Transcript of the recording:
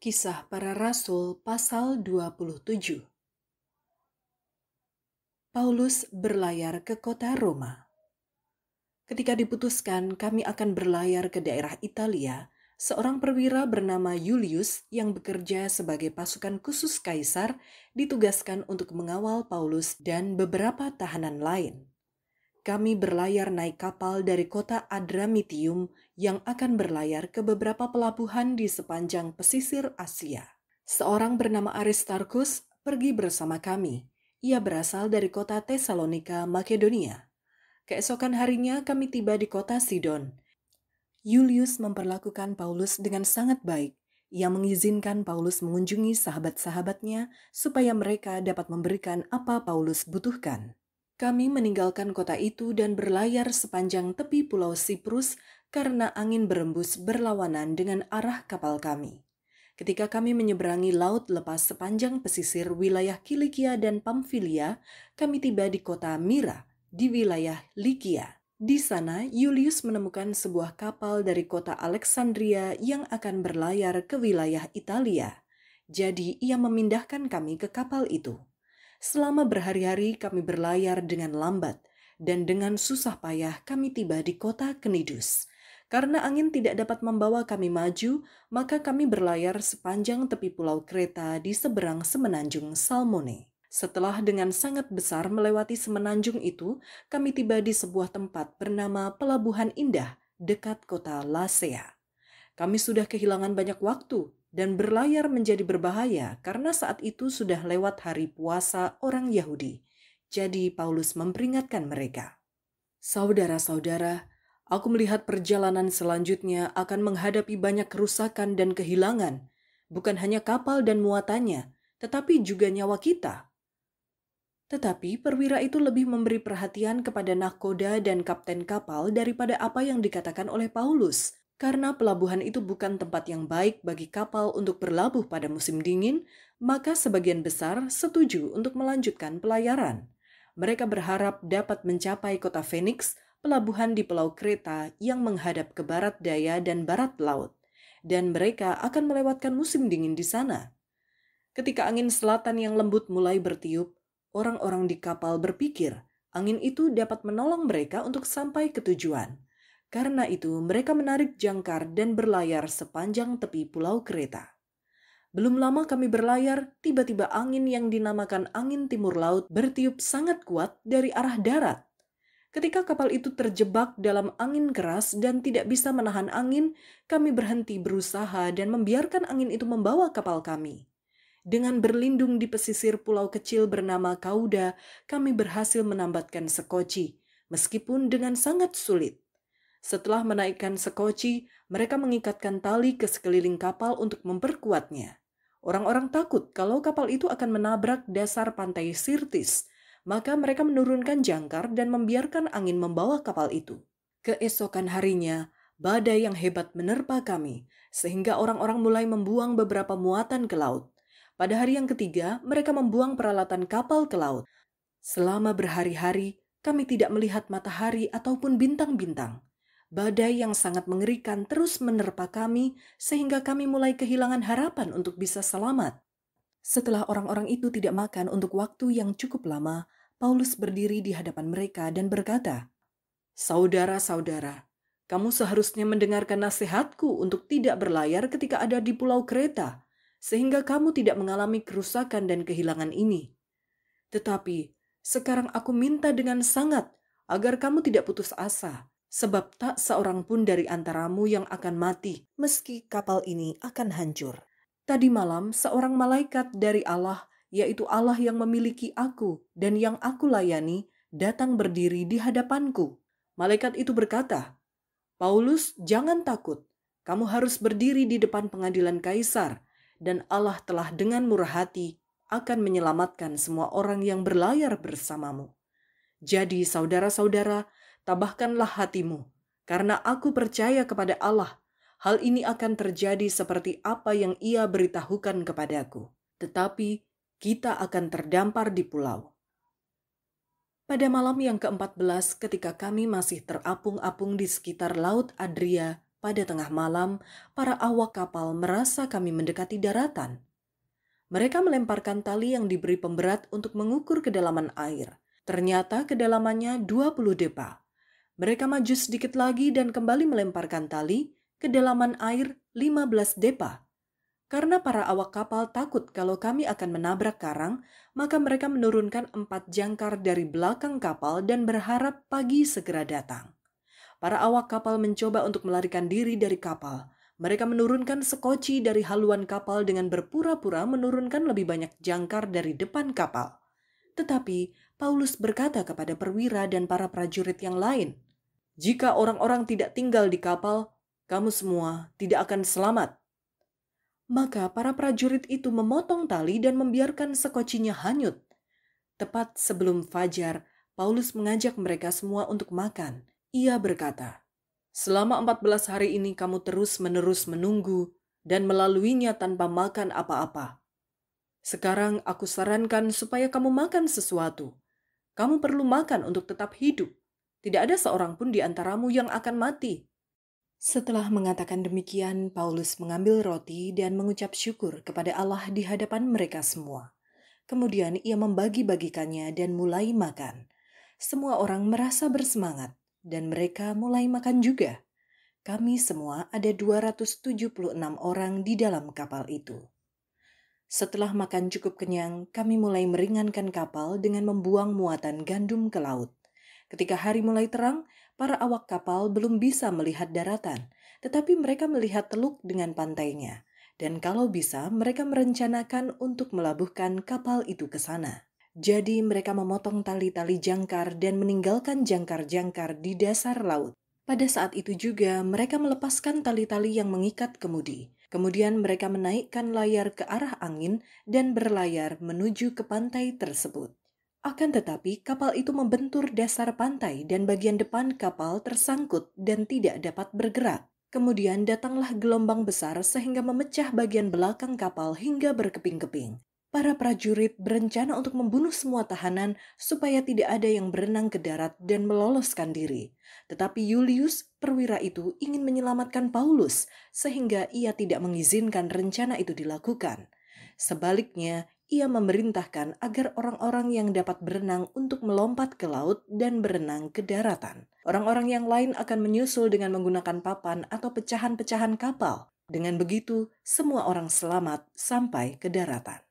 Kisah Para Rasul pasal 27. Paulus berlayar ke kota Roma. Ketika diputuskan kami akan berlayar ke daerah Italia, seorang perwira bernama Julius yang bekerja sebagai pasukan khusus kaisar ditugaskan untuk mengawal Paulus dan beberapa tahanan lain. Kami berlayar naik kapal dari kota Adramitium yang akan berlayar ke beberapa pelabuhan di sepanjang pesisir Asia. Seorang bernama Aristarchus pergi bersama kami. Ia berasal dari kota Tesalonika, Makedonia. Keesokan harinya kami tiba di kota Sidon. Julius memperlakukan Paulus dengan sangat baik. Ia mengizinkan Paulus mengunjungi sahabat-sahabatnya supaya mereka dapat memberikan apa Paulus butuhkan. Kami meninggalkan kota itu dan berlayar sepanjang tepi Pulau Siprus karena angin berembus berlawanan dengan arah kapal kami. Ketika kami menyeberangi laut lepas sepanjang pesisir wilayah Kilikia dan Pamfilia, kami tiba di kota Mira, di wilayah Likia. Di sana, Julius menemukan sebuah kapal dari kota Alexandria yang akan berlayar ke wilayah Italia. Jadi, ia memindahkan kami ke kapal itu. Selama berhari-hari, kami berlayar dengan lambat, dan dengan susah payah kami tiba di kota Kenidus, karena angin tidak dapat membawa kami maju, maka kami berlayar sepanjang tepi pulau kereta di seberang semenanjung Salmone. Setelah dengan sangat besar melewati semenanjung itu, kami tiba di sebuah tempat bernama Pelabuhan Indah dekat kota Lasea. Kami sudah kehilangan banyak waktu dan berlayar menjadi berbahaya karena saat itu sudah lewat hari puasa orang Yahudi. Jadi Paulus memperingatkan mereka. Saudara-saudara, Aku melihat perjalanan selanjutnya akan menghadapi banyak kerusakan dan kehilangan, bukan hanya kapal dan muatannya, tetapi juga nyawa kita. Tetapi perwira itu lebih memberi perhatian kepada nakoda dan kapten kapal daripada apa yang dikatakan oleh Paulus, karena pelabuhan itu bukan tempat yang baik bagi kapal untuk berlabuh pada musim dingin, maka sebagian besar setuju untuk melanjutkan pelayaran. Mereka berharap dapat mencapai kota Phoenix pelabuhan di Pulau Kreta yang menghadap ke barat daya dan barat laut, dan mereka akan melewatkan musim dingin di sana. Ketika angin selatan yang lembut mulai bertiup, orang-orang di kapal berpikir angin itu dapat menolong mereka untuk sampai ke tujuan. Karena itu, mereka menarik jangkar dan berlayar sepanjang tepi Pulau Kreta. Belum lama kami berlayar, tiba-tiba angin yang dinamakan angin timur laut bertiup sangat kuat dari arah darat. Ketika kapal itu terjebak dalam angin keras dan tidak bisa menahan angin, kami berhenti berusaha dan membiarkan angin itu membawa kapal kami. Dengan berlindung di pesisir pulau kecil bernama Kauda, kami berhasil menambatkan sekoci, meskipun dengan sangat sulit. Setelah menaikkan sekoci, mereka mengikatkan tali ke sekeliling kapal untuk memperkuatnya. Orang-orang takut kalau kapal itu akan menabrak dasar pantai Sirtis – maka mereka menurunkan jangkar dan membiarkan angin membawa kapal itu. Keesokan harinya, badai yang hebat menerpa kami, sehingga orang-orang mulai membuang beberapa muatan ke laut. Pada hari yang ketiga, mereka membuang peralatan kapal ke laut. Selama berhari-hari, kami tidak melihat matahari ataupun bintang-bintang. Badai yang sangat mengerikan terus menerpa kami, sehingga kami mulai kehilangan harapan untuk bisa selamat. Setelah orang-orang itu tidak makan untuk waktu yang cukup lama, Paulus berdiri di hadapan mereka dan berkata, Saudara-saudara, kamu seharusnya mendengarkan nasihatku untuk tidak berlayar ketika ada di pulau kereta, sehingga kamu tidak mengalami kerusakan dan kehilangan ini. Tetapi, sekarang aku minta dengan sangat agar kamu tidak putus asa, sebab tak seorang pun dari antaramu yang akan mati, meski kapal ini akan hancur. Tadi malam seorang malaikat dari Allah, yaitu Allah yang memiliki aku dan yang aku layani, datang berdiri di hadapanku. Malaikat itu berkata, Paulus, jangan takut. Kamu harus berdiri di depan pengadilan kaisar, dan Allah telah dengan murah hati akan menyelamatkan semua orang yang berlayar bersamamu. Jadi, saudara-saudara, tabahkanlah hatimu, karena aku percaya kepada Allah hal ini akan terjadi seperti apa yang ia beritahukan kepadaku, tetapi kita akan terdampar di pulau. Pada malam yang ke-14 ketika kami masih terapung-apung di sekitar Laut Adria, pada tengah malam, para awak kapal merasa kami mendekati daratan. Mereka melemparkan tali yang diberi pemberat untuk mengukur kedalaman air. Ternyata kedalamannya 20 depa. Mereka maju sedikit lagi dan kembali melemparkan tali, kedalaman air 15 depa. Karena para awak kapal takut kalau kami akan menabrak karang, maka mereka menurunkan empat jangkar dari belakang kapal dan berharap pagi segera datang. Para awak kapal mencoba untuk melarikan diri dari kapal. Mereka menurunkan sekoci dari haluan kapal dengan berpura-pura menurunkan lebih banyak jangkar dari depan kapal. Tetapi Paulus berkata kepada perwira dan para prajurit yang lain, "Jika orang-orang tidak tinggal di kapal, kamu semua tidak akan selamat. Maka para prajurit itu memotong tali dan membiarkan sekocinya hanyut. Tepat sebelum fajar, Paulus mengajak mereka semua untuk makan. Ia berkata, Selama empat belas hari ini kamu terus-menerus menunggu dan melaluinya tanpa makan apa-apa. Sekarang aku sarankan supaya kamu makan sesuatu. Kamu perlu makan untuk tetap hidup. Tidak ada seorang pun di antaramu yang akan mati setelah mengatakan demikian, Paulus mengambil roti dan mengucap syukur kepada Allah di hadapan mereka semua. Kemudian ia membagi-bagikannya dan mulai makan. Semua orang merasa bersemangat dan mereka mulai makan juga. Kami semua ada 276 orang di dalam kapal itu. Setelah makan cukup kenyang, kami mulai meringankan kapal dengan membuang muatan gandum ke laut. Ketika hari mulai terang, para awak kapal belum bisa melihat daratan, tetapi mereka melihat teluk dengan pantainya. Dan kalau bisa, mereka merencanakan untuk melabuhkan kapal itu ke sana. Jadi mereka memotong tali-tali jangkar dan meninggalkan jangkar-jangkar di dasar laut. Pada saat itu juga mereka melepaskan tali-tali yang mengikat kemudi. Kemudian mereka menaikkan layar ke arah angin dan berlayar menuju ke pantai tersebut. Akan tetapi, kapal itu membentur dasar pantai dan bagian depan kapal tersangkut dan tidak dapat bergerak. Kemudian datanglah gelombang besar sehingga memecah bagian belakang kapal hingga berkeping-keping. Para prajurit berencana untuk membunuh semua tahanan supaya tidak ada yang berenang ke darat dan meloloskan diri. Tetapi Julius, perwira itu, ingin menyelamatkan Paulus sehingga ia tidak mengizinkan rencana itu dilakukan. Sebaliknya, ia memerintahkan agar orang-orang yang dapat berenang untuk melompat ke laut dan berenang ke daratan. Orang-orang yang lain akan menyusul dengan menggunakan papan atau pecahan-pecahan kapal. Dengan begitu, semua orang selamat sampai ke daratan.